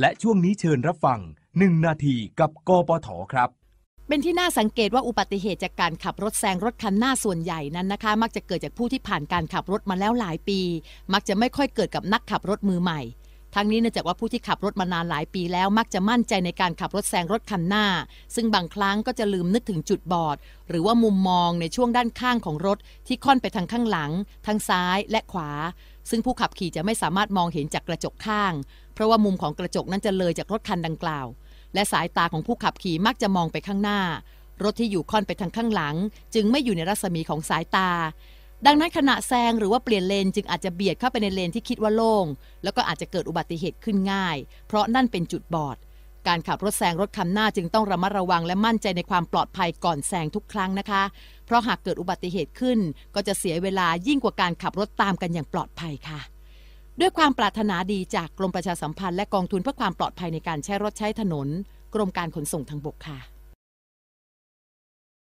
และช่วงนี้เชิญรับฟัง 1 นาทีกับกปทครับ เป็นที่น่าสังเกตว่าอุบัติเหตุ จากการขับรถแซงรถคันหน้าส่วนใหญ่นั้นนะคะ มักจะเกิดจากผู้ที่ผ่านการขับรถมาแล้วหลายปี มักจะไม่ค่อยเกิดกับนักขับรถมือใหม่ทั้งนี้เนื่องจากว่าผู้ที่ขับรถมานานหลายปีแล้วมักจะมั่นใจในการขับรถแซงรถคันหน้า ซึ่งบางครั้งก็จะลืมนึกถึงจุดบอด หรือว่ามุมมองในช่วงด้านข้างของรถ ที่ค่อนไปทางข้างหลังทางซ้ายและขวา ซึ่งผู้ขับขี่จะไม่สามารถมองเห็นจากกระจกข้าง เพราะว่ามุมของกระจกนั้นจะเลยจากรถคันดังกล่าวและสายตาของผู้ขับขี่มักจะมองไปข้างหน้า รถที่อยู่ค่อนไปทางข้างหลัง จึงไม่อยู่ในรัศมีของสายตาดังนั้นขณะแซงหรือว่าเปลี่ยนเลนจึงอาจจะเบียดเข้าไปในเลนที่คิดว่าโล่งแล้วก็อาจจะเกิดอุบัติเหตุขึ้นง่าย เพราะนั่นเป็นจุดบอด การขับรถแซงรถคันหน้าจึงต้องระมัดระวังและมั่นใจในความปลอดภัยก่อนแซงทุกครั้งนะคะ เพราะหากเกิดอุบัติเหตุขึ้นก็จะเสียเวลายิ่งกว่าการขับรถตามกันอย่างปลอดภัยค่ะ ด้วยความปรารถนาดีจากกรมประชาสัมพันธ์และกองทุนเพื่อความปลอดภัยในการใช้รถใช้ถนน กรมการขนส่งทางบกค่ะ